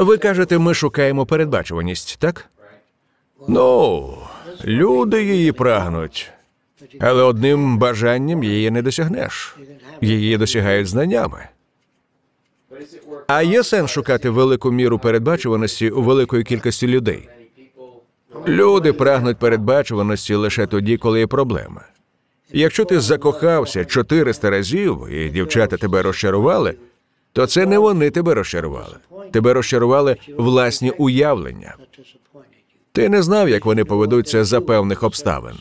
Ви кажете, ми шукаємо передбачуваність, так? Ну, люди її прагнуть, але одним бажанням її не досягнеш. Її досягають знаннями. А є сенс шукати велику міру передбачуваності у великої кількості людей. Люди прагнуть передбачуваності лише тоді, коли є проблема. Якщо ти закохався 400 разів і дівчата тебе розчарували то це не вони тебе розчарували. Тебе розчарували власні уявлення. Ти не знав, як вони поведуться за певних обставин.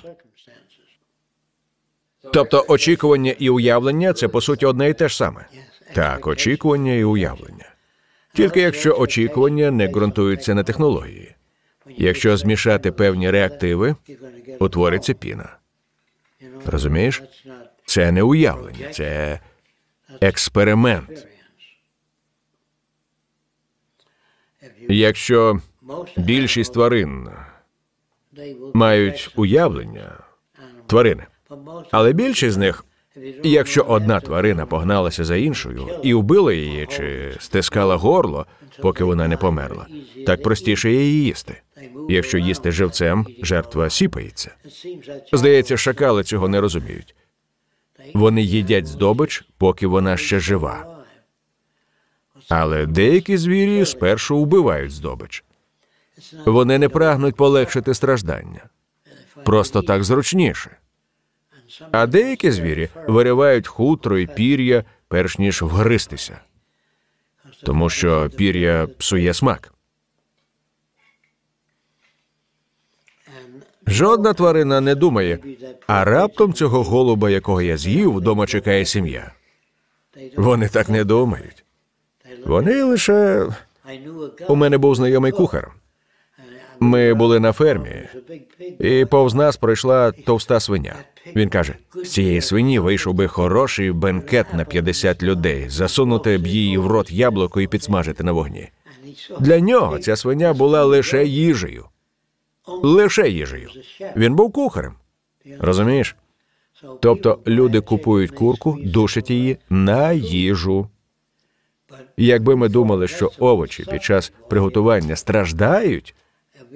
Тобто очікування і уявлення це по суті одне і те ж саме. Так, очікування і уявлення. Тільки якщо очікування не ґрунтуються на технології. Якщо змішати певні реактиви, утвориться піна. Розумієш? Це не уявлення, це експеримент. Якщо більшість тварин мають уявлення тварини, але більшість з них, якщо одна тварина погналася за іншою і вбила її чи стискала горло, поки вона не померла, так простіше її їсти. Якщо їсти живцем, жертва сіпається. Здається, шакали цього не розуміють. Вони їдять здобич, поки вона ще жива. Але деякі звірі спершу вбивають здобич. Вони не прагнуть полегшити страждання просто так зручніше. А деякі звірі виривають хутро і пір'я, перш ніж вгристися, тому що пір'я псує смак. Жодна тварина не думає, а раптом цього голуба, якого я з'їв, вдома чекає сім'я. Вони так не думають. Вони лише у мене був знайомий кухар. Ми були на фермі, і повз нас пройшла товста свиня. Він каже: з цієї свині вийшов би хороший бенкет на 50 людей, засунути б її в рот яблуко і підсмажити на вогні. Для нього ця свиня була лише їжею, лише їжею. Він був кухарем. Розумієш? Тобто люди купують курку, душать її на їжу. Якби ми думали, що овочі під час приготування страждають,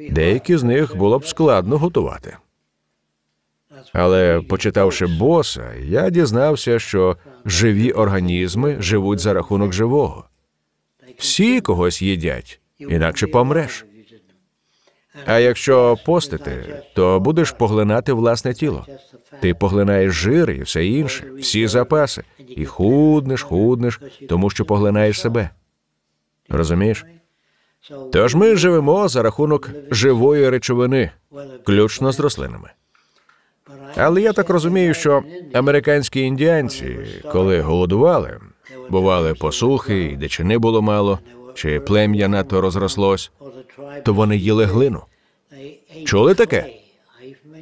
деякі з них було б складно готувати. Але почитавши боса, я дізнався, що живі організми живуть за рахунок живого. Всі когось їдять, інакше помреш. А якщо постити, то будеш поглинати власне тіло. Ти поглинаєш жир і все інше, всі запаси, і худнеш, худнеш, тому що поглинаєш себе. Розумієш? Тож ми живемо за рахунок живої речовини, включно з рослинами. Але я так розумію, що американські індіанці, коли голодували, бували посухи, і дичини було мало чи плем'я надто розрослось, то вони їли глину. Чули таке?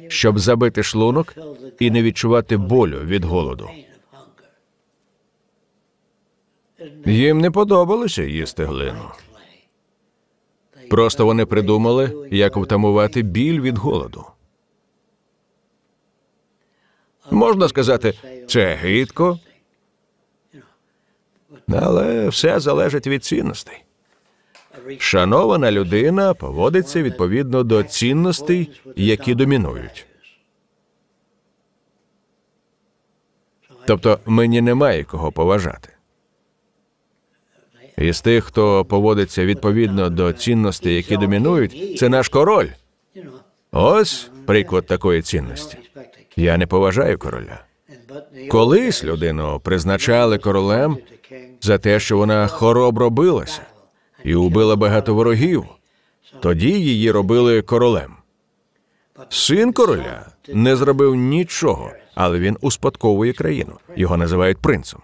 Щоб забити шлунок і не відчувати болю від голоду. Їм не подобалося їсти глину. Просто вони придумали, як втамувати біль від голоду. Можна сказати, це гидко, але все залежить від цінностей. Шанована людина поводиться відповідно до цінностей, які домінують. Тобто мені немає кого поважати. Із тих, хто поводиться відповідно до цінностей, які домінують, це наш король. Ось приклад такої цінності. Я не поважаю короля. Колись людину призначали королем за те, що вона хоробро билася і убила багато ворогів. Тоді її робили королем. Син короля не зробив нічого, але він успадковує країну. Його називають принцем.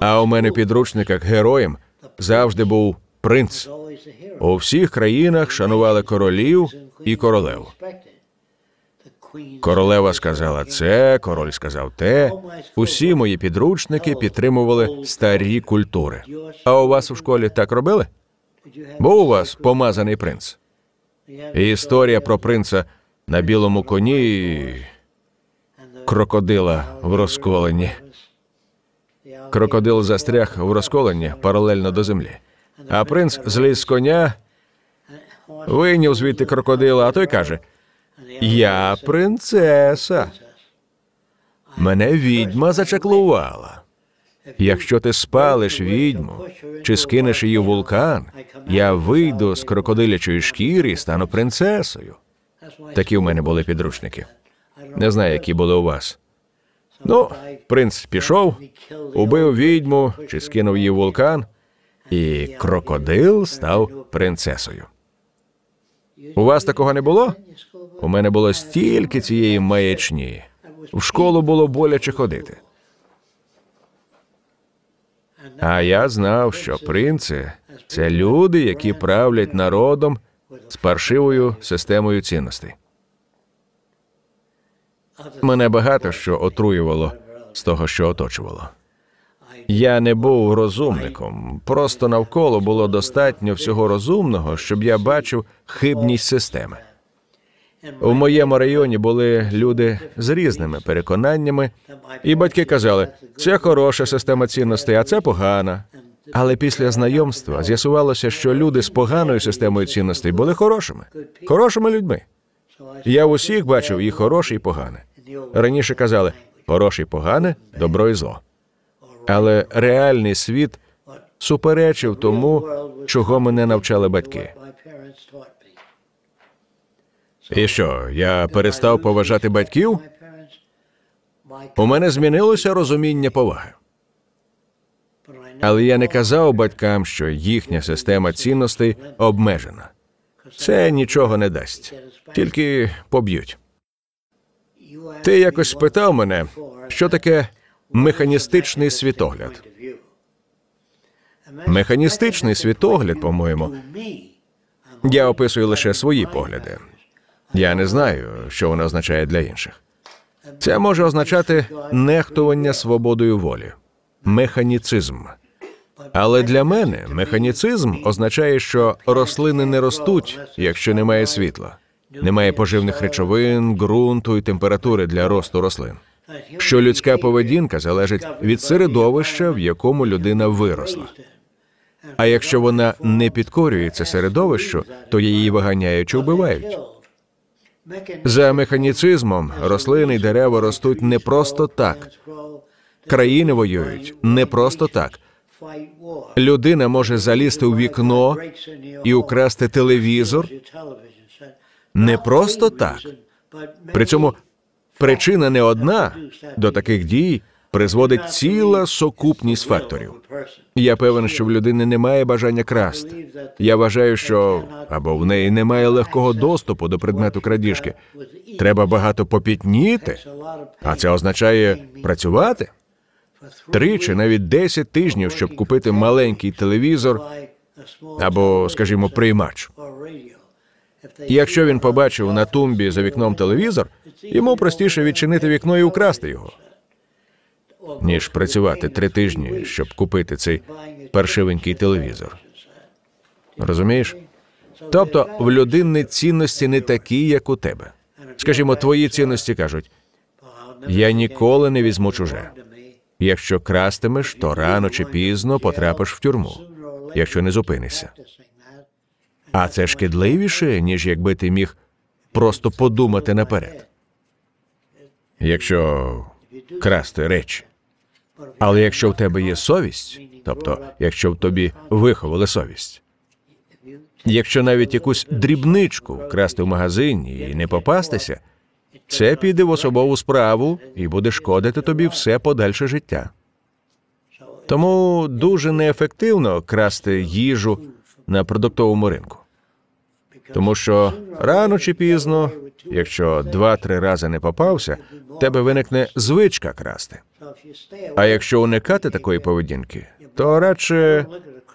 А у мене в підручниках героєм завжди був принц. У всіх країнах шанували королів і королев. Королева сказала це, король сказав те. Усі мої підручники підтримували старі культури. А у вас у школі так робили? Був у вас помазаний принц. І Історія про принца на білому коні і крокодила в розколенні. Крокодил застряг в розколенні паралельно до землі. А принц зліз з коня, вийняв звідти крокодила, а той каже. Я принцеса. Мене відьма зачаклувала. Якщо ти спалиш відьму чи скинеш її в вулкан, я вийду з крокодилячої шкіри і стану принцесою. Такі в мене були підручники. Не знаю, які були у вас. Ну, принц пішов, убив відьму чи скинув її в вулкан, і крокодил став принцесою. У вас такого не було? У мене було стільки цієї маячні. В школу було боляче ходити. А я знав, що принци це люди, які правлять народом з паршивою системою цінностей. Мене багато що отруювало з того, що оточувало. Я не був розумником, просто навколо було достатньо всього розумного, щоб я бачив хибність системи. У моєму районі були люди з різними переконаннями, і батьки казали, це хороша система цінностей, а це погана. Але після знайомства з'ясувалося, що люди з поганою системою цінностей були хорошими, хорошими людьми. Я усіх бачив і хороше, і погане. Раніше казали хороше і погане, добро і зло. Але реальний світ суперечив тому, чого мене навчали батьки. І що, я перестав поважати батьків? У мене змінилося розуміння поваги. Але я не казав батькам, що їхня система цінностей обмежена. Це нічого не дасть, тільки поб'ють. Ти якось спитав мене, що таке механістичний світогляд. Механістичний світогляд, по-моєму, я описую лише свої погляди. Я не знаю, що вона означає для інших. Це може означати нехтування свободою волі, механіцизм. Але для мене механіцизм означає, що рослини не ростуть, якщо немає світла, немає поживних речовин, ґрунту і температури для росту рослин. Що людська поведінка залежить від середовища, в якому людина виросла. А якщо вона не підкорюється середовищу, то її виганяють чи вбивають. За механіцизмом рослини й дерева ростуть не просто так. Країни воюють не просто так. Людина може залізти у вікно і украсти телевізор не просто так. При цьому причина не одна до таких дій призводить ціла сокупність факторів. Я певен, що в людини немає бажання красти. Я вважаю, що або в неї немає легкого доступу до предмету крадіжки. Треба багато попітніти, а це означає працювати три чи навіть десять тижнів, щоб купити маленький телевізор або, скажімо, приймач. Якщо він побачив на тумбі за вікном телевізор, йому простіше відчинити вікно і украсти його ніж працювати три тижні, щоб купити цей першивенький телевізор. Розумієш? Тобто в людини цінності не такі, як у тебе. Скажімо, твої цінності кажуть: я ніколи не візьму чуже. Якщо крастимеш, то рано чи пізно потрапиш в тюрму, якщо не зупинишся. А це шкідливіше, ніж якби ти міг просто подумати наперед. Якщо красти речі, але якщо в тебе є совість, тобто, якщо в тобі виховали совість, якщо навіть якусь дрібничку вкрасти в магазині і не попастися, це піде в особову справу і буде шкодити тобі все подальше життя. Тому дуже неефективно красти їжу на продуктовому ринку. Тому що рано чи пізно, якщо два-три рази не попався, в тебе виникне звичка красти. А якщо уникати такої поведінки, то радше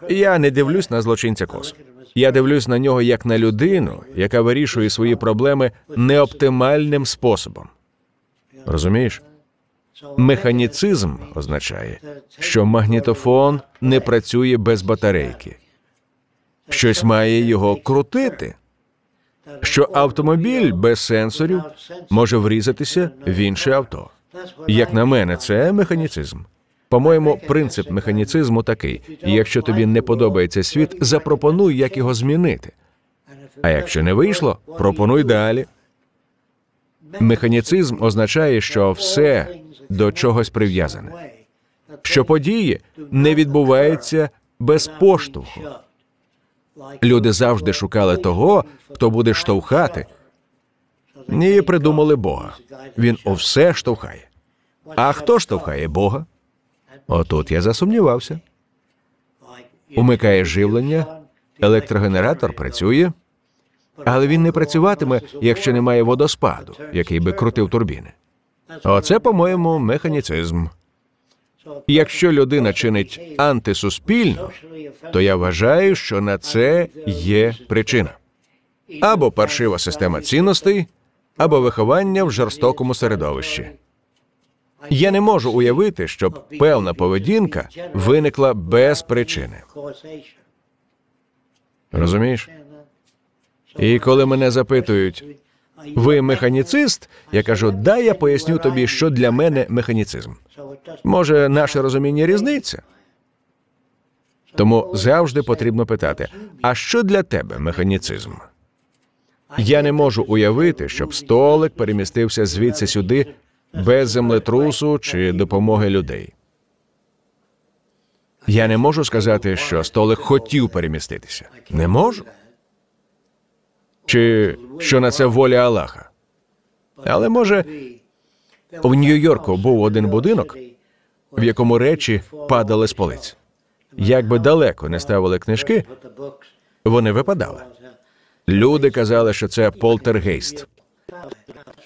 я не дивлюсь на злочинця косо. Я дивлюсь на нього як на людину, яка вирішує свої проблеми неоптимальним способом. Розумієш? Механіцизм означає, що магнітофон не працює без батарейки, щось має його крутити що автомобіль без сенсорів може врізатися в інше авто. Як на мене, це механіцизм. По-моєму, принцип механіцизму такий: якщо тобі не подобається світ, запропонуй, як його змінити. А якщо не вийшло, пропонуй далі. Механіцизм означає, що все до чогось прив'язане, що події не відбуваються без поштовху. Люди завжди шукали того, хто буде штовхати. Ні, придумали Бога. Він у все штовхає. А хто штовхає Бога? Отут я засумнівався. Умикає живлення, електрогенератор працює, але він не працюватиме, якщо немає водоспаду, який би крутив турбіни. Оце, по-моєму, механіцизм. Якщо людина чинить антисуспільно, то я вважаю, що на це є причина або паршива система цінностей, або виховання в жорстокому середовищі. Я не можу уявити, щоб певна поведінка виникла без причини. Розумієш? І коли мене запитують, ви механіцист? Я кажу, дай я поясню тобі, що для мене механіцизм. Може, наше розуміння різниця? Тому завжди потрібно питати: а що для тебе механіцизм? Я не можу уявити, щоб столик перемістився звідси сюди без землетрусу чи допомоги людей. Я не можу сказати, що столик хотів переміститися. Не можу чи що на це воля Аллаха. Але може, в Нью-Йорку був один будинок, в якому речі падали з полиць. Як би далеко не ставили книжки, вони випадали. Люди казали, що це полтергейст,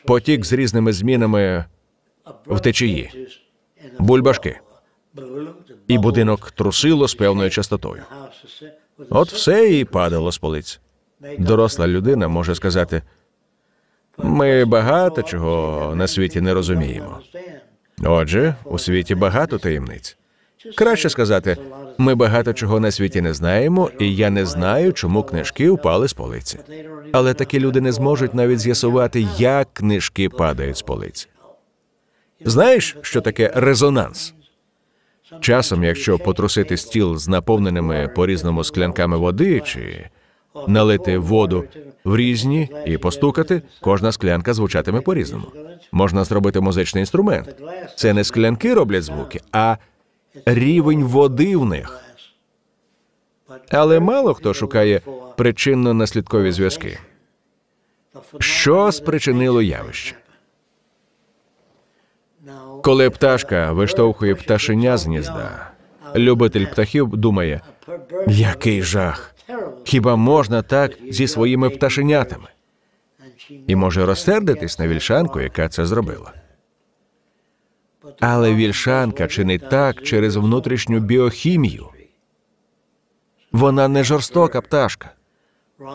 потік з різними змінами в течії, бульбашки. І будинок трусило з певною частотою. От все і падало з полиць доросла людина може сказати: ми багато чого на світі не розуміємо. Отже, у світі багато таємниць. Краще сказати, ми багато чого на світі не знаємо, і я не знаю, чому книжки впали з полиці. Але такі люди не зможуть навіть з'ясувати, як книжки падають з полиці. Знаєш, що таке резонанс? Часом, якщо потрусити стіл з наповненими по різному склянками води чи налити воду в різні і постукати, кожна склянка звучатиме по різному. Можна зробити музичний інструмент. Це не склянки роблять звуки, а рівень води в них. Але мало хто шукає причинно-наслідкові зв'язки. Що спричинило явище? Коли пташка виштовхує пташеня з гнізда, любитель птахів думає, який жах! Хіба можна так зі своїми пташенятами? І може розсердитись на вільшанку, яка це зробила. Але вільшанка чинить так через внутрішню біохімію. Вона не жорстока пташка.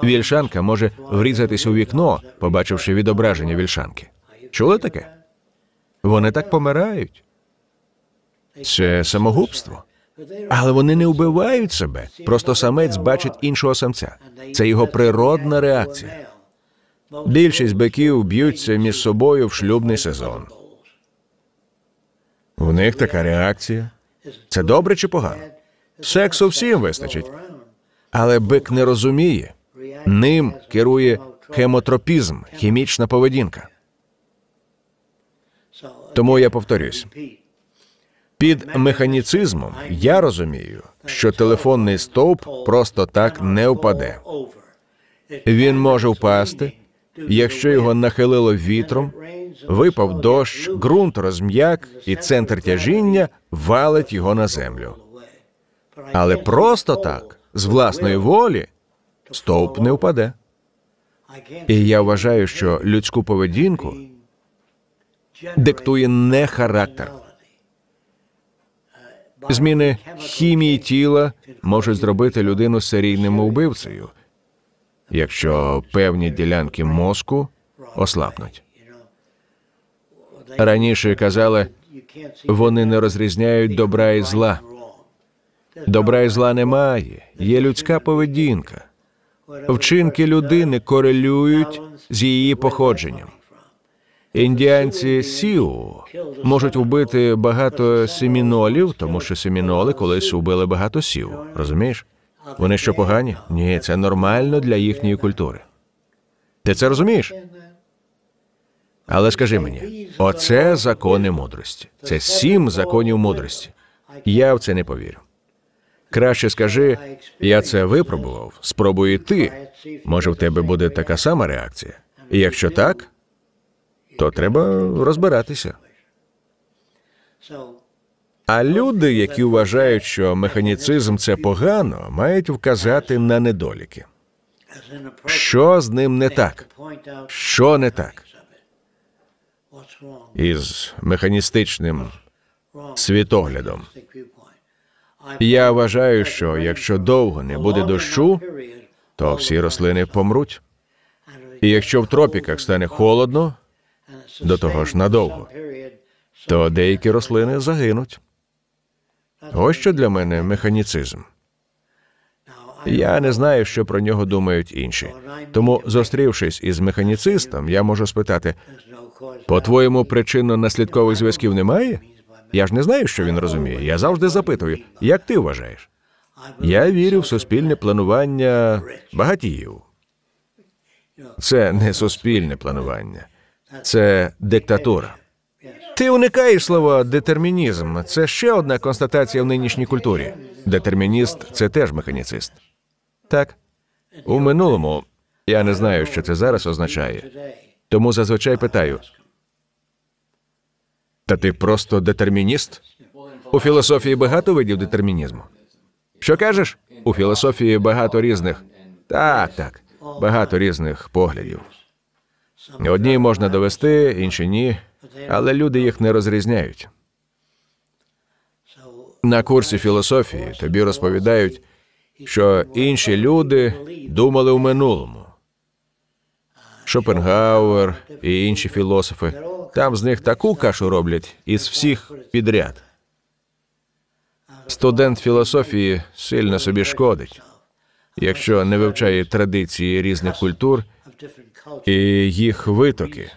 Вільшанка може врізатись у вікно, побачивши відображення вільшанки. Чули таке? Вони так помирають. Це самогубство. Але вони не вбивають себе. Просто самець бачить іншого самця. Це його природна реакція. Більшість биків б'ються між собою в шлюбний сезон. У них така реакція. Це добре чи погано? Сексу всім вистачить. Але бик не розуміє. Ним керує хемотропізм, хімічна поведінка. Тому я повторюсь. Під механіцизмом я розумію, що телефонний стовп просто так не впаде. Він може впасти, якщо його нахилило вітром, випав дощ, ґрунт розм'як і центр тяжіння валить його на землю. Але просто так, з власної волі, стовп не впаде. І я вважаю, що людську поведінку диктує не характер. Зміни хімії тіла можуть зробити людину серійним убивцею, якщо певні ділянки мозку ослабнуть. Раніше казали, вони не розрізняють добра і зла. Добра і зла немає, є людська поведінка. Вчинки людини корелюють з її походженням. Індіанці сіу можуть вбити багато семінолів, тому що семіноли колись убили багато сіу. Розумієш? Вони що погані? Ні, це нормально для їхньої культури. Ти це розумієш? Але скажи мені, оце закони мудрості. Це сім законів мудрості. Я в це не повірю. Краще скажи, я це випробував, спробуй і ти. Може, в тебе буде така сама реакція? І якщо так то треба розбиратися. А люди, які вважають, що механіцизм це погано, мають вказати на недоліки. Що з ним не так? Що не так? Із механістичним світоглядом. Я вважаю, що якщо довго не буде дощу, то всі рослини помруть. І якщо в тропіках стане холодно, до того ж надовго, то деякі рослини загинуть. Ось що для мене механіцизм. Я не знаю, що про нього думають інші. Тому, зустрівшись із механіцистом, я можу спитати: по-твоєму, причинно-наслідкових зв'язків немає? Я ж не знаю, що він розуміє. Я завжди запитую, як ти вважаєш? Я вірю в суспільне планування багатіїв. Це не суспільне планування. Це диктатура. Ти уникаєш слова детермінізм. Це ще одна констатація в нинішній культурі. Детермініст це теж механіцист. Так у минулому я не знаю, що це зараз означає. Тому зазвичай питаю. Та ти просто детермініст? У філософії багато видів детермінізму. Що кажеш? У філософії багато різних. Так, так, багато різних поглядів. Одні можна довести, інші ні, але люди їх не розрізняють. На курсі філософії тобі розповідають, що інші люди думали в минулому. Шопенгауер і інші філософи там з них таку кашу роблять із всіх підряд. Студент філософії сильно собі шкодить, якщо не вивчає традиції різних культур і їх витоки,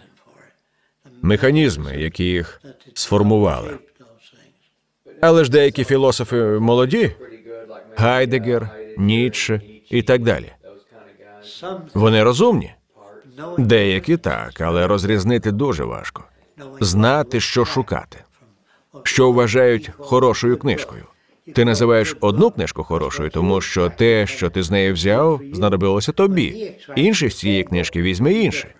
механізми, які їх сформували. Але ж деякі філософи молоді, Гайдегер, Ніцше і так далі. Вони розумні, деякі так, але розрізнити дуже важко. Знати, що шукати, що вважають хорошою книжкою. Ти називаєш одну книжку хорошою, тому що те, що ти з нею взяв, знадобилося тобі. Інші з цієї книжки візьме інше.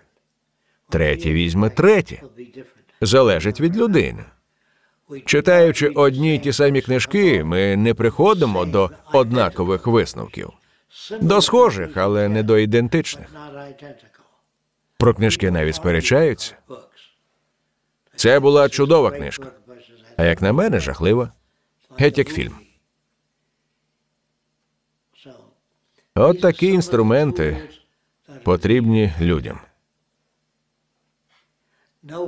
Третє візьме третє. Залежить від людини. Читаючи одні й ті самі книжки, ми не приходимо до однакових висновків, до схожих, але не до ідентичних. Про книжки навіть сперечаються. Це була чудова книжка. А як на мене, жахлива геть як фільм. От такі інструменти потрібні людям.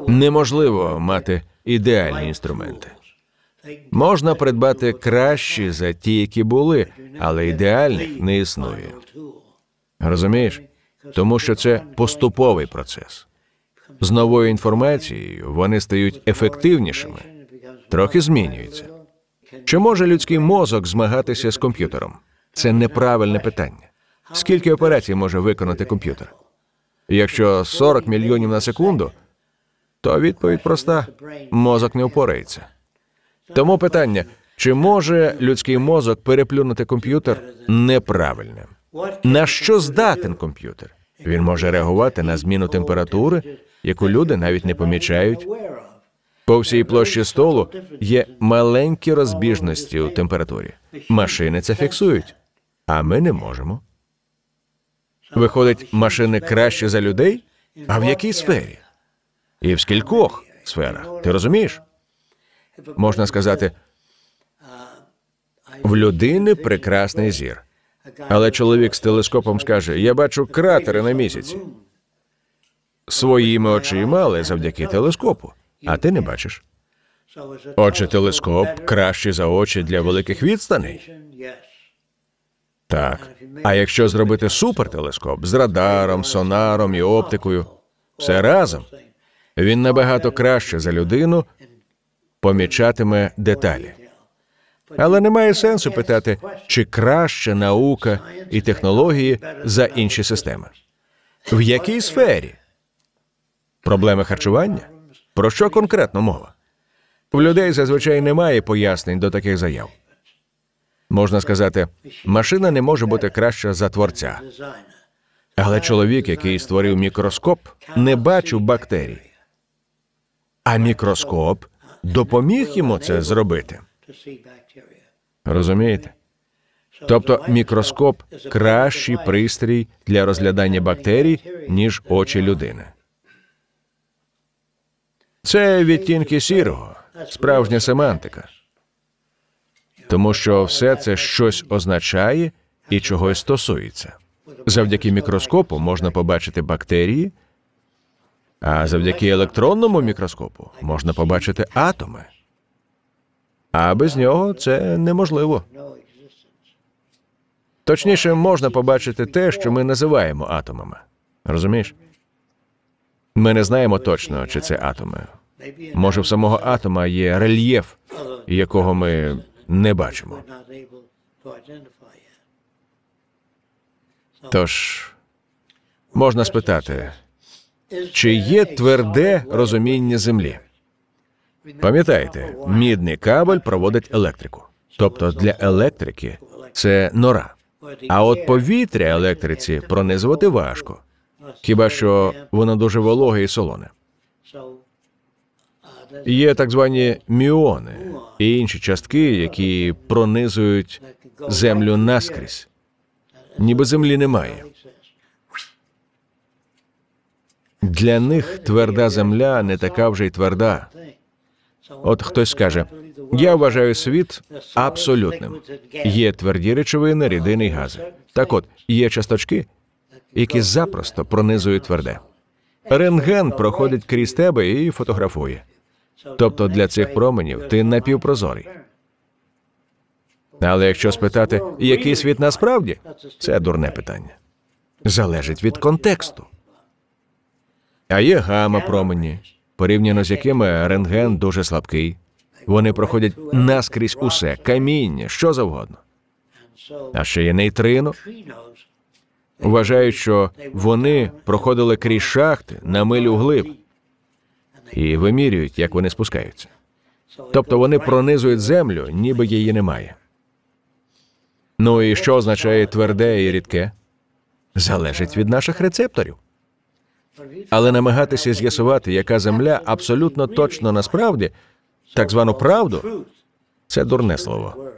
Неможливо мати ідеальні інструменти. Можна придбати кращі за ті, які були, але ідеальних не існує. Розумієш? Тому що це поступовий процес. З новою інформацією вони стають ефективнішими, трохи змінюються. Чи може людський мозок змагатися з комп'ютером? Це неправильне питання. Скільки операцій може виконати комп'ютер? Якщо 40 мільйонів на секунду, то відповідь проста: мозок не впорається. Тому питання: чи може людський мозок переплюнути комп'ютер неправильне? На що здатен комп'ютер? Він може реагувати на зміну температури, яку люди навіть не помічають. По всій площі столу є маленькі розбіжності у температурі. Машини це фіксують, а ми не можемо. Виходить, машини краще за людей? А в якій сфері? І в скількох сферах? Ти розумієш? Можна сказати, в людини прекрасний зір. Але чоловік з телескопом скаже: Я бачу кратери на місяці. Своїми очима, але завдяки телескопу а ти не бачиш. Отже, телескоп краще за очі для великих відстаней. Так. А якщо зробити супертелескоп з радаром, сонаром і оптикою, все разом, він набагато краще за людину помічатиме деталі. Але немає сенсу питати, чи краще наука і технології за інші системи. В якій сфері? Проблеми харчування? Про що конкретно мова? В людей зазвичай немає пояснень до таких заяв. Можна сказати, машина не може бути краща за творця. Але чоловік, який створив мікроскоп, не бачив бактерій. А мікроскоп допоміг йому це зробити. Розумієте? Тобто мікроскоп кращий пристрій для розглядання бактерій, ніж очі людини. Це відтінки сірого, справжня семантика, тому що все це щось означає і чогось стосується. Завдяки мікроскопу можна побачити бактерії, а завдяки електронному мікроскопу можна побачити атоми. А без нього це неможливо. Точніше, можна побачити те, що ми називаємо атомами. Розумієш? Ми не знаємо точно, чи це атоми. Може, в самого атома є рельєф, якого ми не бачимо. Тож можна спитати, чи є тверде розуміння землі? Пам'ятаєте, мідний кабель проводить електрику. Тобто для електрики це нора. А от повітря електриці пронизувати важко хіба що воно дуже вологе і солоне. Є так звані міони і інші частки, які пронизують землю наскрізь, ніби землі немає. Для них тверда земля не така вже й тверда. От хтось скаже: я вважаю світ абсолютним. Є тверді речовини, рідини й гази. Так, от є часточки, які запросто пронизують тверде. Рентген проходить крізь тебе і фотографує. Тобто для цих променів ти напівпрозорий. Але якщо спитати, який світ насправді, це дурне питання. Залежить від контексту. А є гама промені, порівняно з якими рентген дуже слабкий. Вони проходять наскрізь усе, каміння, що завгодно. А ще є нейтрино, Вважають, що вони проходили крізь шахти на милю глиб і вимірюють, як вони спускаються. Тобто вони пронизують землю, ніби її немає. Ну і що означає тверде і рідке? Залежить від наших рецепторів. Але намагатися з'ясувати, яка земля абсолютно точно насправді, так звану правду, це дурне слово,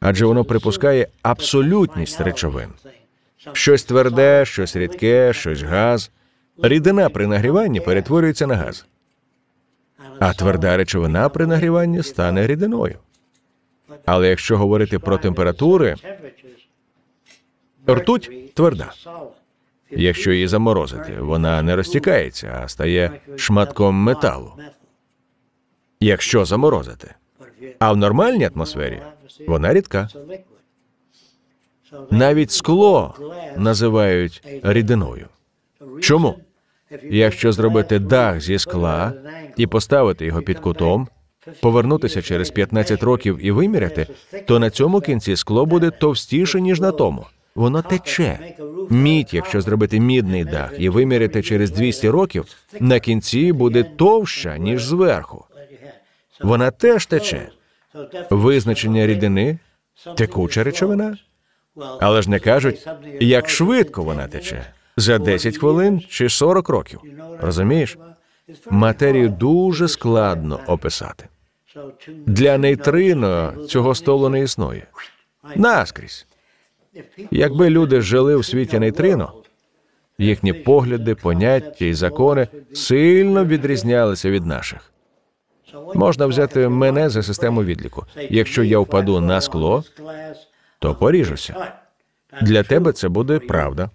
адже воно припускає абсолютність речовин щось тверде, щось рідке, щось газ. Рідина при нагріванні перетворюється на газ, а тверда речовина при нагріванні стане рідиною. Але якщо говорити про температури, ртуть тверда. Якщо її заморозити, вона не розтікається, а стає шматком металу. Якщо заморозити. А в нормальній атмосфері вона рідка. Навіть скло називають рідиною. Чому? Якщо зробити дах зі скла і поставити його під кутом, повернутися через 15 років і виміряти, то на цьому кінці скло буде товстіше ніж на тому. Воно тече. Мідь, якщо зробити мідний дах і виміряти через 200 років, на кінці буде товща ніж зверху. Вона теж тече. Визначення рідини текуча речовина. Але ж не кажуть, як швидко вона тече за 10 хвилин чи 40 років. Розумієш? Матерію дуже складно описати. Для нейтрино цього столу не існує. Наскрізь. Якби люди жили у світі нейтрино, їхні погляди, поняття і закони сильно відрізнялися від наших. Можна взяти мене за систему відліку. Якщо я впаду на скло, то поріжуся. Для тебе це буде правда.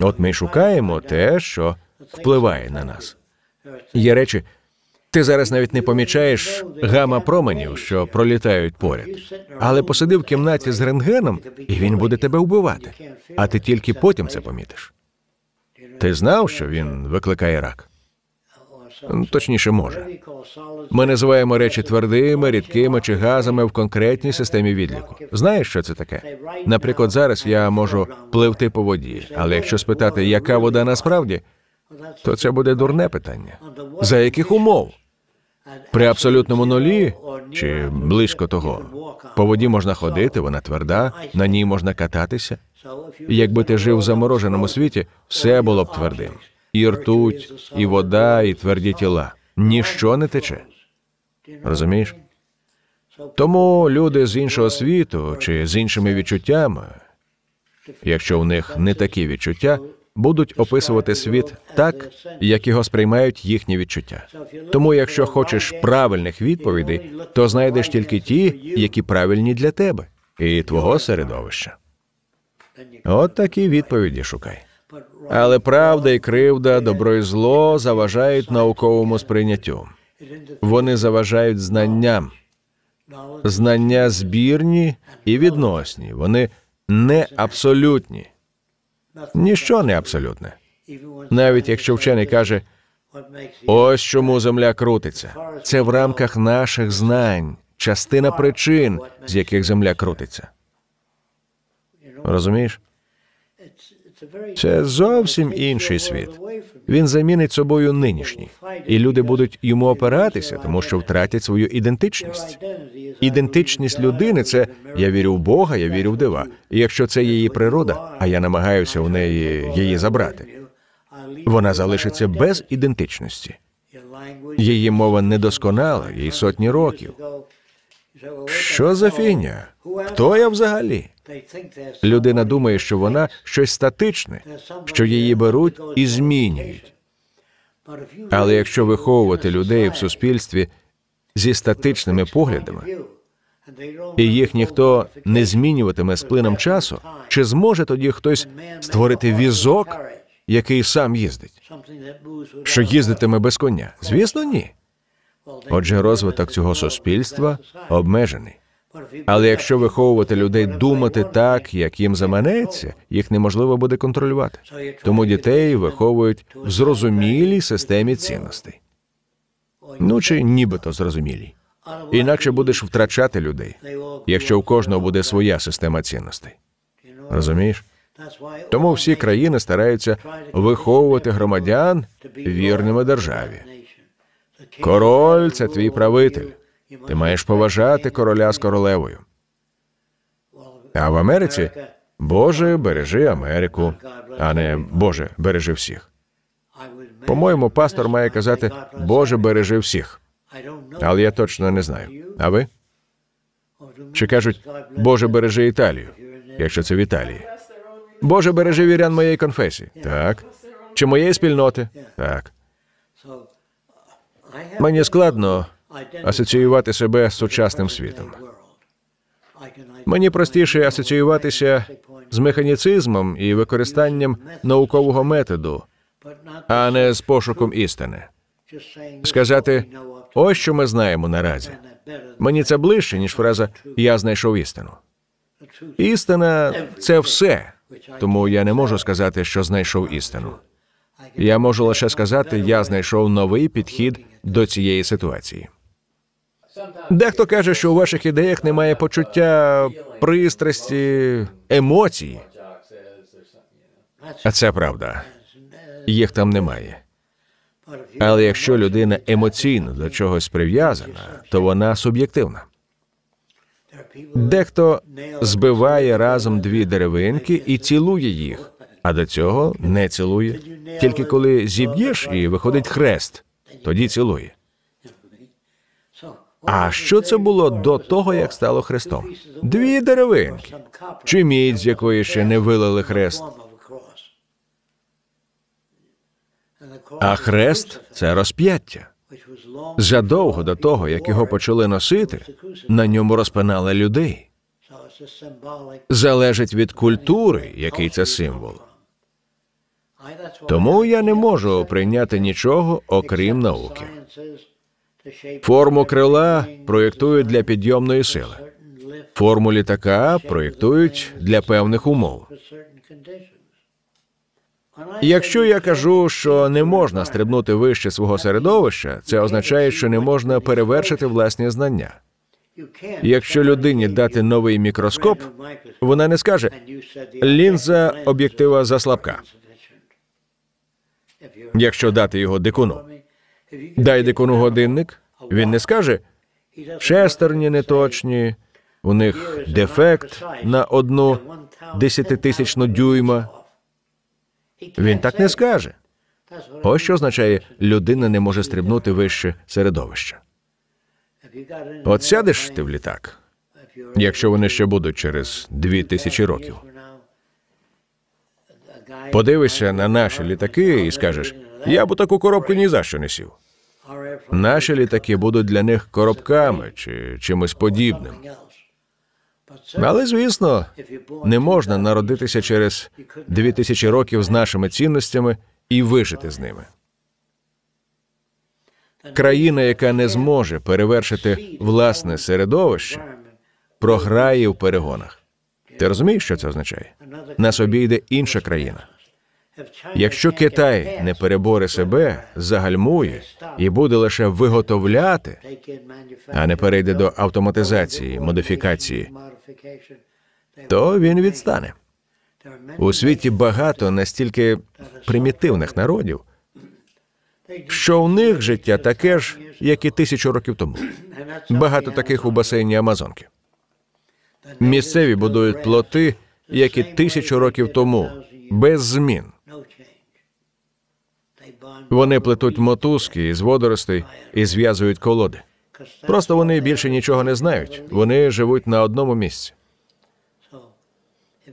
От ми шукаємо те, що впливає на нас. Є речі, ти зараз навіть не помічаєш гама променів, що пролітають поряд, але посиди в кімнаті з рентгеном, і він буде тебе вбивати. А ти тільки потім це помітиш. Ти знав, що він викликає рак? точніше, може. Ми називаємо речі твердими, рідкими чи газами в конкретній системі відліку. Знаєш, що це таке? Наприклад, зараз я можу пливти по воді, але якщо спитати, яка вода насправді, то це буде дурне питання. За яких умов? При абсолютному нулі чи близько того по воді можна ходити, вона тверда, на ній можна кататися. Якби ти жив в замороженому світі, все було б твердим і ртуть, і вода, і тверді тіла. Ніщо не тече. Розумієш? Тому люди з іншого світу чи з іншими відчуттями, якщо в них не такі відчуття, будуть описувати світ так, як його сприймають їхні відчуття. Тому, якщо хочеш правильних відповідей, то знайдеш тільки ті, які правильні для тебе і твого середовища. От такі відповіді шукай але правда і кривда, добро і зло заважають науковому сприйняттю. Вони заважають знанням. Знання збірні і відносні. Вони не абсолютні. Ніщо не абсолютне. Навіть якщо вчений каже, ось чому земля крутиться. Це в рамках наших знань, частина причин, з яких земля крутиться. Розумієш? Це зовсім інший світ. Він замінить собою нинішній, і люди будуть йому опиратися, тому що втратять свою ідентичність. Ідентичність людини це я вірю в Бога, я вірю в дива. І якщо це її природа, а я намагаюся в неї її забрати. Вона залишиться без ідентичності. Її мова недосконала, їй сотні років. Що за фіня? Хто я взагалі? Людина думає, що вона щось статичне, що її беруть і змінюють. Але якщо виховувати людей в суспільстві зі статичними поглядами, і їх ніхто не змінюватиме з плином часу, чи зможе тоді хтось створити візок, який сам їздить? Що їздитиме без коня? Звісно, ні. Отже, розвиток цього суспільства обмежений. Але якщо виховувати людей думати так, як їм заманеться, їх неможливо буде контролювати. Тому дітей виховують в зрозумілій системі цінностей. Ну чи нібито зрозумілій. Інакше будеш втрачати людей, якщо у кожного буде своя система цінностей. Розумієш? Тому всі країни стараються виховувати громадян вірними державі. Король це твій правитель. Ти маєш поважати короля з королевою. А в Америці Боже, бережи Америку, а не Боже, бережи всіх. По-моєму, пастор має казати Боже, бережи всіх. Але я точно не знаю. А ви? Чи кажуть Боже, бережи Італію, якщо це в Італії? Боже, бережи вірян моєї конфесії. Так. Чи моєї спільноти? Так. Мені складно асоціювати себе з сучасним світом. Мені простіше асоціюватися з механіцизмом і використанням наукового методу, а не з пошуком істини. Сказати, ось що ми знаємо наразі. Мені це ближче, ніж фраза Я знайшов істину. Істина це все, тому я не можу сказати, що знайшов істину. Я можу лише сказати, я знайшов новий підхід до цієї ситуації. Дехто каже, що у ваших ідеях немає почуття пристрасті, емоцій. А це правда. Їх там немає. Але якщо людина емоційно до чогось прив'язана, то вона суб'єктивна. Дехто збиває разом дві деревинки і цілує їх, а до цього не цілує. Тільки коли зіб'єш і виходить хрест, тоді цілує. А що це було до того, як стало хрестом? Дві деревинки чи мідь, з якої ще не вилили хрест. А хрест це розп'яття. Задовго до того, як його почали носити, на ньому розпинали людей. Залежить від культури, який це символ. Тому я не можу прийняти нічого окрім науки. Форму крила проєктують для підйомної сили. Форму літака проєктують для певних умов. Якщо я кажу, що не можна стрибнути вище свого середовища, це означає, що не можна перевершити власні знання. Якщо людині дати новий мікроскоп, вона не скаже лінза об'єктива заслабка. Якщо дати його дикуну. Дай дикуну годинник. Він не скаже шестерні неточні, у них дефект на одну десятитисячну дюйма. Він так не скаже. Ось що означає, людина не може стрибнути вище середовища. От сядеш ти в літак, якщо вони ще будуть через дві тисячі років. Подивишся на наші літаки і скажеш: я б таку коробку ні за що не сів. Наші літаки будуть для них коробками чи чимось подібним. Але звісно, не можна народитися через дві тисячі років з нашими цінностями і вижити з ними. Країна, яка не зможе перевершити власне середовище, програє в перегонах. Ти розумієш, що це означає? Нас обійде інша країна. Якщо Китай не переборе себе, загальмує і буде лише виготовляти, а не перейде до автоматизації, модифікації, то він відстане. У світі багато настільки примітивних народів, що у них життя таке ж, як і тисячу років тому. Багато таких у басейні Амазонки. Місцеві будують плоти, як і тисячу років тому, без змін. Вони плетуть мотузки із водоростей і зв'язують колоди. Просто вони більше нічого не знають. Вони живуть на одному місці.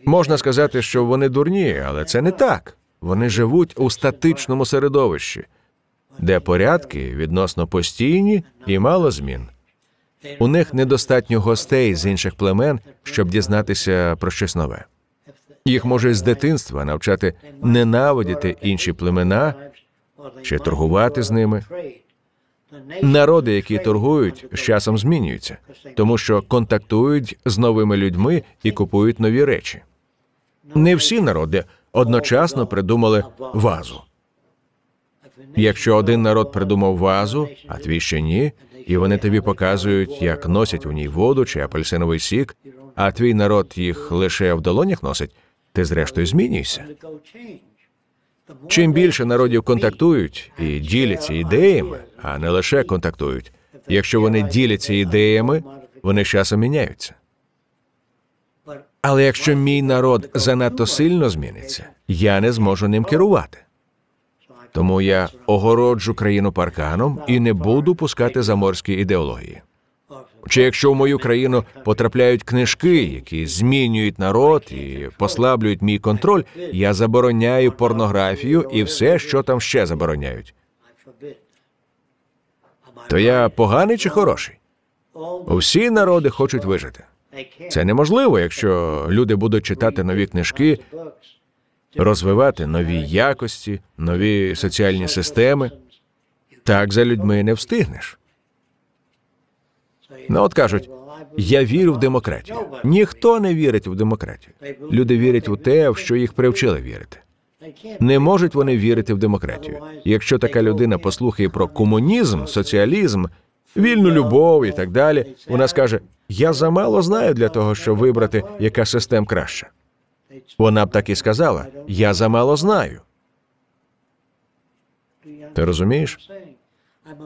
Можна сказати, що вони дурні, але це не так. Вони живуть у статичному середовищі, де порядки відносно постійні і мало змін. У них недостатньо гостей з інших племен, щоб дізнатися про щось нове. Їх може з дитинства навчати ненавидіти інші племена чи торгувати з ними. Народи, які торгують, з часом змінюються, тому що контактують з новими людьми і купують нові речі. Не всі народи одночасно придумали вазу. Якщо один народ придумав вазу, а твій ще ні, і вони тобі показують, як носять у ній воду чи апельсиновий сік, а твій народ їх лише в долонях носить, ти зрештою змінюєшся. Чим більше народів контактують і діляться ідеями, а не лише контактують. Якщо вони діляться ідеями, вони з часом міняються. Але якщо мій народ занадто сильно зміниться, я не зможу ним керувати. Тому я огороджу країну парканом і не буду пускати заморські ідеології. Чи якщо в мою країну потрапляють книжки, які змінюють народ і послаблюють мій контроль, я забороняю порнографію і все, що там ще забороняють. То я поганий чи хороший? Усі народи хочуть вижити. Це неможливо, якщо люди будуть читати нові книжки розвивати нові якості, нові соціальні системи. Так за людьми не встигнеш. Ну от кажуть, я вірю в демократію. Ніхто не вірить в демократію. Люди вірять у те, в що їх привчили вірити. Не можуть вони вірити в демократію. Якщо така людина послухає про комунізм, соціалізм, вільну любов і так далі, вона скаже: Я замало знаю для того, щоб вибрати, яка система краща. Вона б так і сказала: я замало знаю. Ти розумієш?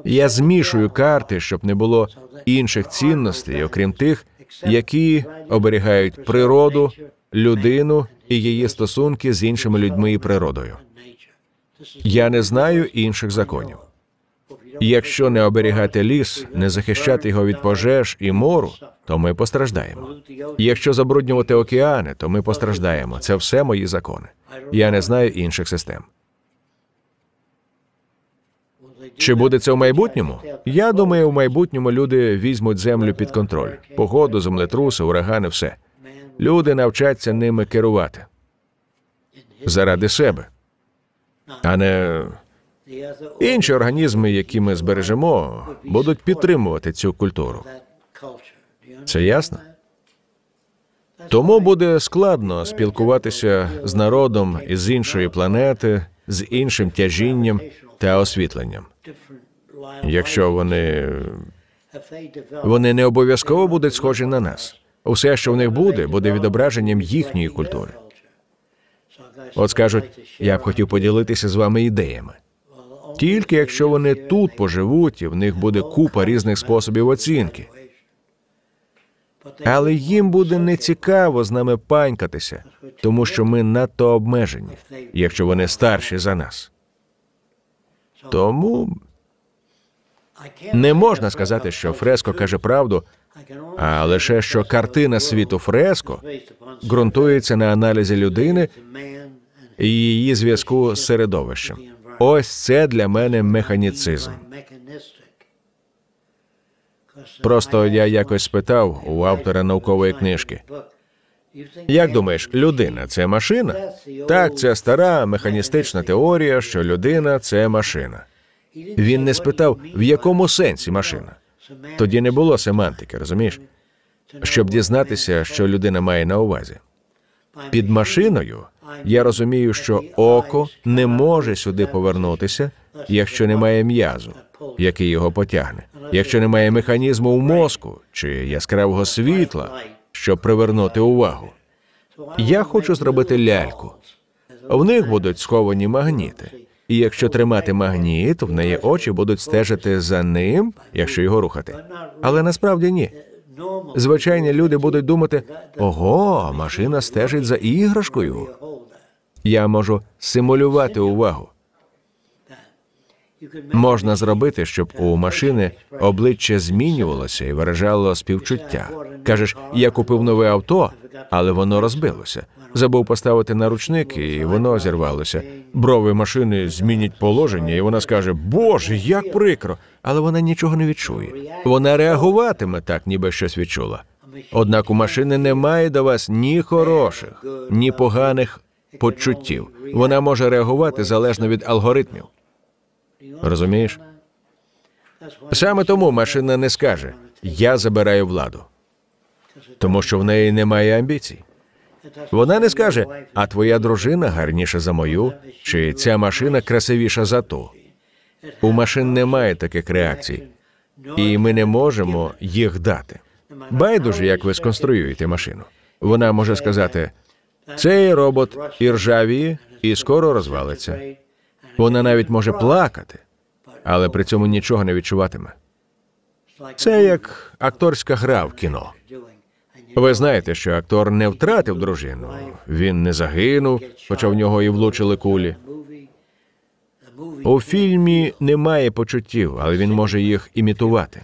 Я змішую карти, щоб не було інших цінностей, окрім тих, які оберігають природу, людину і її стосунки з іншими людьми і природою. Я не знаю інших законів. Якщо не оберігати ліс, не захищати його від пожеж і мору, то ми постраждаємо. Якщо забруднювати океани, то ми постраждаємо. Це все мої закони. Я не знаю інших систем. Чи буде це в майбутньому? Я думаю, в майбутньому люди візьмуть землю під контроль, погоду, землетруси, урагани, все. Люди навчаться ними керувати заради себе, а не Інші організми, які ми збережемо, будуть підтримувати цю культуру. Це ясно? Тому буде складно спілкуватися з народом із іншої планети, з іншим тяжінням та освітленням. Якщо вони вони не обов'язково будуть схожі на нас. Усе, що в них буде, буде відображенням їхньої культури. От скажуть, я б хотів поділитися з вами ідеями. Тільки якщо вони тут поживуть, і в них буде купа різних способів оцінки. Але їм буде нецікаво з нами панькатися, тому що ми надто обмежені, якщо вони старші за нас. Тому не можна сказати, що Фреско каже правду, а лише що картина світу Фреско ґрунтується на аналізі людини і її зв'язку з середовищем. Ось це для мене механіцизм. Просто я якось спитав у автора наукової книжки. Як думаєш, людина це машина? Так, це стара механістична теорія, що людина це машина. Він не спитав, в якому сенсі машина. Тоді не було семантики, розумієш? Щоб дізнатися, що людина має на увазі під машиною, я розумію, що око не може сюди повернутися, якщо немає м'язу, який його потягне, якщо немає механізму в мозку чи яскравого світла, щоб привернути увагу. Я хочу зробити ляльку. В них будуть сховані магніти. І якщо тримати магніт, в неї очі будуть стежити за ним, якщо його рухати. Але насправді ні звичайні люди будуть думати: ого, машина стежить за іграшкою. Я можу симулювати увагу можна зробити, щоб у машини обличчя змінювалося і виражало співчуття. Кажеш, я купив нове авто, але воно розбилося. Забув поставити наручник, і воно зірвалося. Брови машини змінять положення, і вона скаже: Боже, як прикро! Але вона нічого не відчує. Вона реагуватиме так, ніби щось відчула. Однак у машини немає до вас ні хороших, ні поганих почуттів. Вона може реагувати залежно від алгоритмів. Розумієш? Саме тому машина не скаже Я забираю владу, тому що в неї немає амбіцій. Вона не скаже, а твоя дружина гарніша за мою, чи ця машина красивіша за ту. У машин немає таких реакцій, і ми не можемо їх дати. Байдуже, як ви сконструюєте машину. Вона може сказати: цей робот іржавіє і скоро розвалиться. Вона навіть може плакати, але при цьому нічого не відчуватиме. Це як акторська гра в кіно. Ви знаєте, що актор не втратив дружину, він не загинув, хоча в нього і влучили кулі. У фільмі немає почуттів, але він може їх імітувати.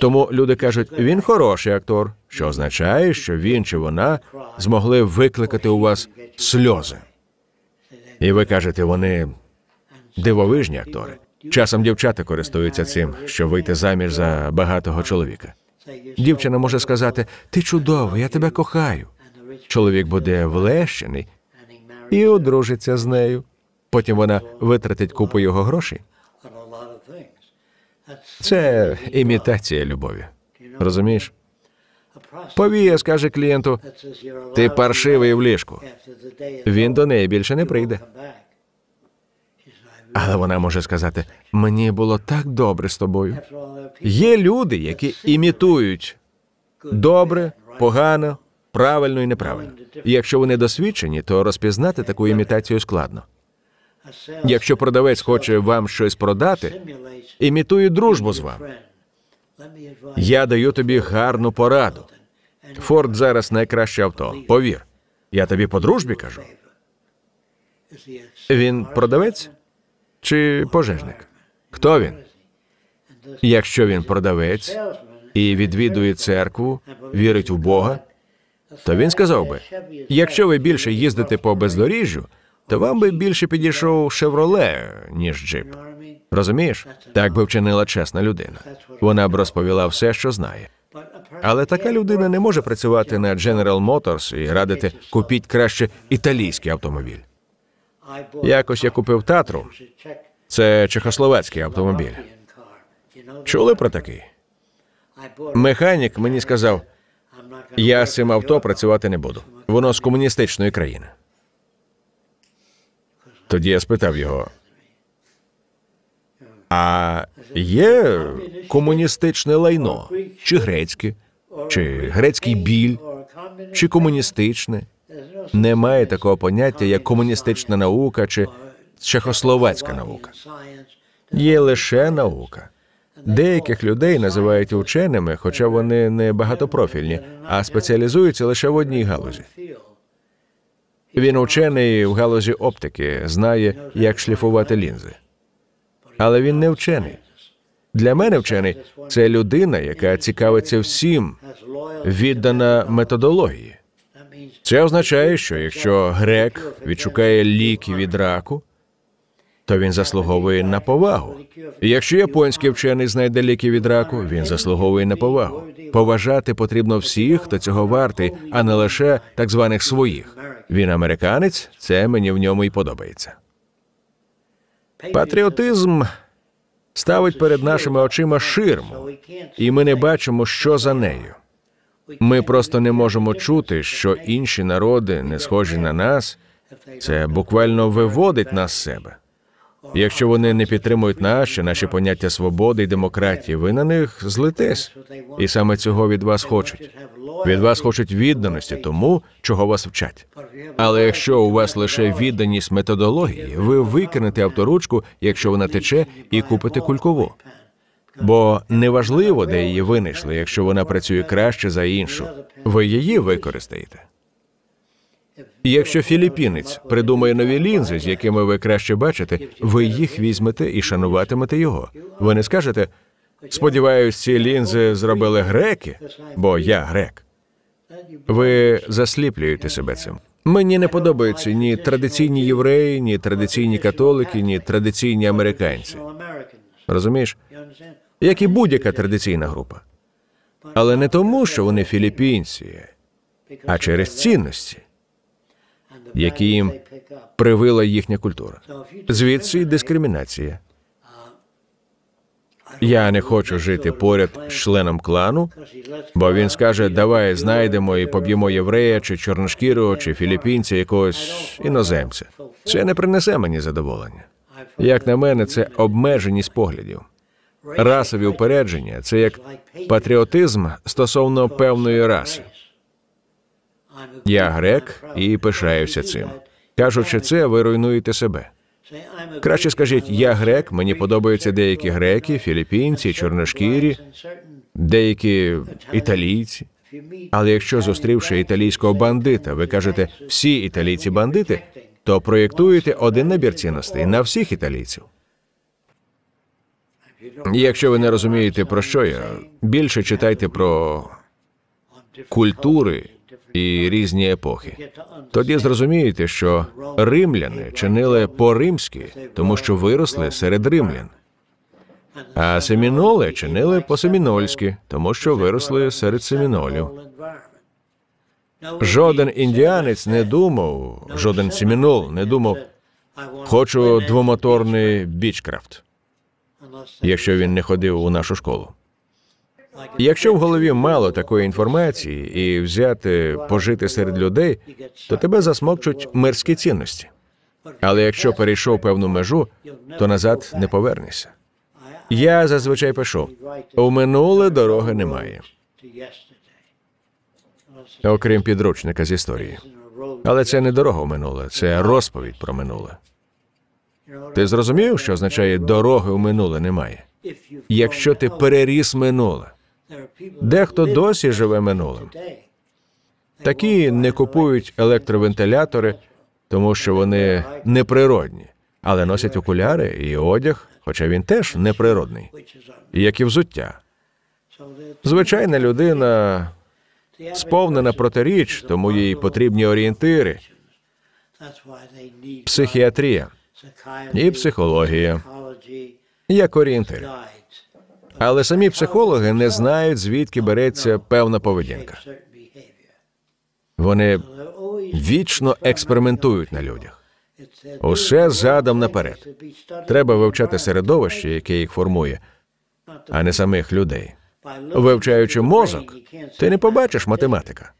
Тому люди кажуть, він хороший актор, що означає, що він чи вона змогли викликати у вас сльози. І ви кажете, вони дивовижні актори. Часом дівчата користуються цим, щоб вийти заміж за багатого чоловіка. Дівчина може сказати: Ти чудовий, я тебе кохаю. Чоловік буде влещений і одружиться з нею. Потім вона витратить купу його грошей. Це імітація любові. Розумієш? Повія скаже клієнту: ти паршивий в ліжку. Він до неї більше не прийде. Але вона може сказати: мені було так добре з тобою. Є люди, які імітують добре, погано, правильно і неправильно. Якщо вони досвідчені, то розпізнати таку імітацію складно. Якщо продавець хоче вам щось продати, імітує дружбу з вами. Я даю тобі гарну пораду. Форд зараз найкраще авто. Повір. Я тобі по дружбі кажу. Він продавець? чи пожежник? Хто він? Якщо він продавець і відвідує церкву, вірить у Бога, то він сказав би: якщо ви більше їздите по бездоріжжю, то вам би більше підійшов шевроле, ніж джип. Розумієш? Так би вчинила чесна людина. Вона б розповіла все, що знає. Але така людина не може працювати на General Motors і радити купіть краще італійський автомобіль. Якось я купив татру. Це чехословацький автомобіль. Чули про такий? Механік мені сказав, я з цим авто працювати не буду. Воно з комуністичної країни. Тоді я спитав його: а є комуністичне лайно? Чи грецьке, чи грецький біль, чи комуністичне? немає такого поняття, як комуністична наука чи чехословацька наука. Є лише наука. Деяких людей називають ученими, хоча вони не багатопрофільні, а спеціалізуються лише в одній галузі. Він учений в галузі оптики, знає, як шліфувати лінзи. Але він не вчений. Для мене вчений це людина, яка цікавиться всім, віддана методології. Це означає, що якщо грек відшукає ліки від раку, то він заслуговує на повагу. І Якщо японський вчений знайде ліки від раку, він заслуговує на повагу. Поважати потрібно всіх, хто цього вартий, а не лише так званих своїх. Він американець, це мені в ньому і подобається. Патріотизм ставить перед нашими очима ширму, і ми не бачимо, що за нею. Ми просто не можемо чути, що інші народи не схожі на нас. Це буквально виводить нас з себе. Якщо вони не підтримують наші, наші поняття свободи і демократії, ви на них злитесь, і саме цього від вас хочуть. Від вас хочуть відданості тому, чого вас вчать. Але якщо у вас лише відданість методології, ви викинете авторучку, якщо вона тече, і купите кулькову. Бо неважливо, де її винайшли, якщо вона працює краще за іншу, ви її використаєте. Якщо філіппінець придумає нові лінзи, з якими ви краще бачите, ви їх візьмете і шануватимете його. Ви не скажете, сподіваюсь, ці лінзи зробили греки, бо я грек. Ви засліплюєте себе цим. Мені не подобаються ні традиційні євреї, ні традиційні католики, ні традиційні американці. Розумієш? як і будь-яка традиційна група. Але не тому, що вони філіппінці, а через цінності, які їм привила їхня культура. Звідси й дискримінація. Я не хочу жити поряд з членом клану, бо він скаже, давай знайдемо і поб'ємо єврея чи чорношкірого, чи філіппінця, якогось іноземця. Це не принесе мені задоволення. Як на мене, це обмеженість поглядів. Расові упередження це як патріотизм стосовно певної раси. Я грек і пишаюся цим. Кажучи це, ви руйнуєте себе. Краще скажіть, я грек, мені подобаються деякі греки, філіппінці, чорношкірі, деякі італійці. Але якщо зустрівши італійського бандита, ви кажете всі італійці бандити, то проєктуєте один набір цінностей на всіх італійців. Якщо ви не розумієте, про що я більше читайте про культури і різні епохи. Тоді зрозумієте, що римляни чинили по-римськи, тому що виросли серед римлян, а семіноли чинили по-семінольськи, тому що виросли серед семінолів. Жоден індіанець не думав, жоден семінол не думав, хочу двомоторний бічкрафт якщо він не ходив у нашу школу. Якщо в голові мало такої інформації і взяти пожити серед людей, то тебе засмокчуть мирські цінності. Але якщо перейшов певну межу, то назад не повернешся. Я зазвичай пишу: у минуле дороги немає. Окрім підручника з історії. Але це не дорога в минуле, це розповідь про минуле. Ти зрозумів, що означає дороги у минуле немає? Якщо ти переріс минуле, дехто досі живе минулим. Такі не купують електровентилятори, тому що вони неприродні, але носять окуляри і одяг, хоча він теж неприродний, як і взуття. Звичайна людина сповнена протиріч, тому їй потрібні орієнтири. Психіатрія і психологія як орієнтир. Але самі психологи не знають, звідки береться певна поведінка. Вони вічно експериментують на людях. Усе задом наперед. Треба вивчати середовище, яке їх формує, а не самих людей. Вивчаючи мозок, ти не побачиш математика.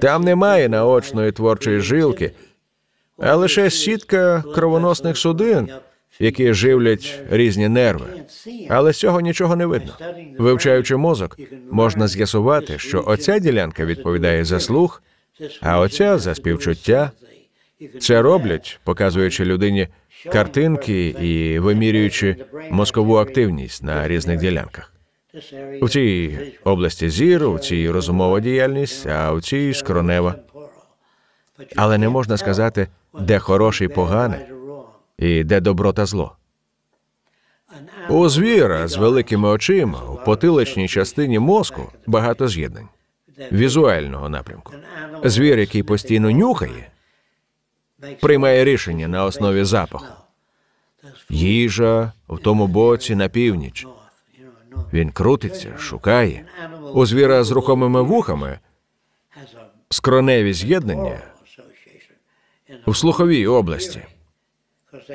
Там немає наочної творчої жилки, а лише сітка кровоносних судин, які живлять різні нерви. Але з цього нічого не видно. Вивчаючи мозок, можна з'ясувати, що оця ділянка відповідає за слух, а оця за співчуття. Це роблять, показуючи людині картинки і вимірюючи мозкову активність на різних ділянках. У цій області зіру, в цій розумова діяльність, а у цій скронева. Але не можна сказати, де хороший, погане, і де добро та зло. У звіра з великими очима у потиличній частині мозку багато з'єднань візуального напрямку. Звір, який постійно нюхає, приймає рішення на основі запаху. Їжа в тому боці на північ. Він крутиться, шукає. У звіра з рухомими вухами скроневі з'єднання в слуховій області,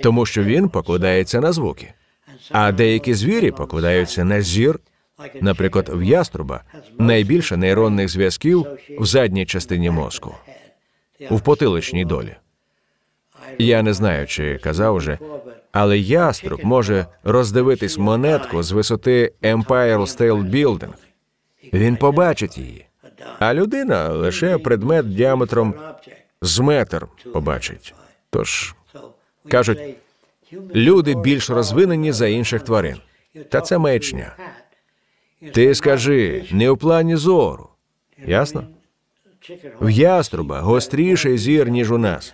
тому що він покладається на звуки, а деякі звірі покладаються на зір. Наприклад, в яструба найбільше нейронних зв'язків в задній частині мозку, в потиличній долі. Я не знаю, чи казав уже, але яструб може роздивитись монетку з висоти Empire State Building. Він побачить її, а людина лише предмет діаметром з метр побачить. Тож кажуть, люди більш розвинені за інших тварин. Та це мечня. Ти скажи не у плані зору. Ясно? В яструба гостріший зір, ніж у нас.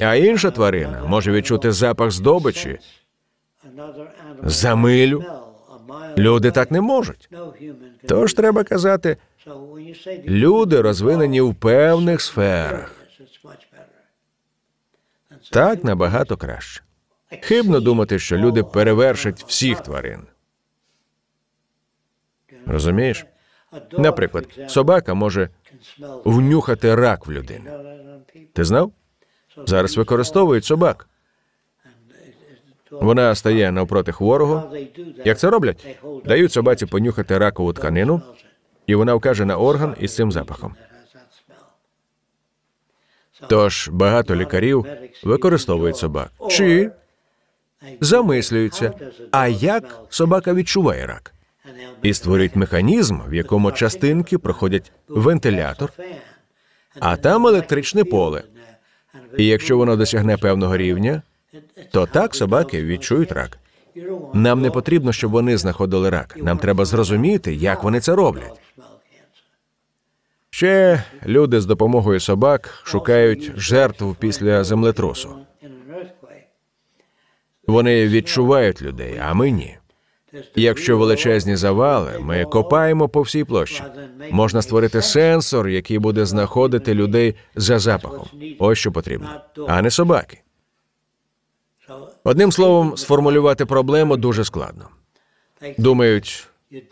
А інша тварина може відчути запах здобичі за милю. Люди так не можуть. Тож треба казати Люди розвинені в певних сферах. Так набагато краще. Хибно думати, що люди перевершать всіх тварин. Розумієш? Наприклад, собака може внюхати рак в людини. Ти знав? Зараз використовують собак. Вона стає навпроти хворого. Як це роблять? Дають собаці понюхати ракову тканину, і вона вкаже на орган із цим запахом. Тож багато лікарів використовують собак чи замислюються, а як собака відчуває рак, і створюють механізм, в якому частинки проходять вентилятор, а там електричне поле. І якщо воно досягне певного рівня, то так собаки відчують рак. Нам не потрібно, щоб вони знаходили рак. Нам треба зрозуміти, як вони це роблять. Ще люди з допомогою собак шукають жертв після землетрусу. Вони відчувають людей, а ми ні. Якщо величезні завали, ми копаємо по всій площі. Можна створити сенсор, який буде знаходити людей за запахом. Ось що потрібно, а не собаки. Одним словом, сформулювати проблему дуже складно. Думають,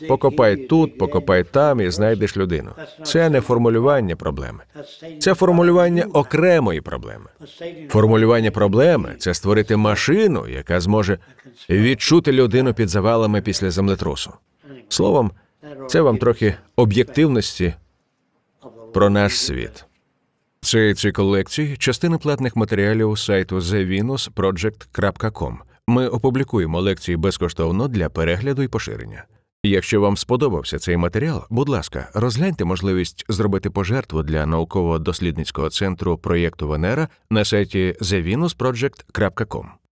покопай тут, покопай там і знайдеш людину. Це не формулювання проблеми, це формулювання окремої проблеми. Формулювання проблеми це створити машину, яка зможе відчути людину під завалами після землетрусу. Словом, це вам трохи об'єктивності про наш світ. Ці колекції частина платних матеріалів сайту thevenusproject.com. Ми опублікуємо лекції безкоштовно для перегляду і поширення. Якщо вам сподобався цей матеріал, будь ласка, розгляньте можливість зробити пожертву для науково-дослідницького центру проєкту Венера на сайті thevenusproject.com.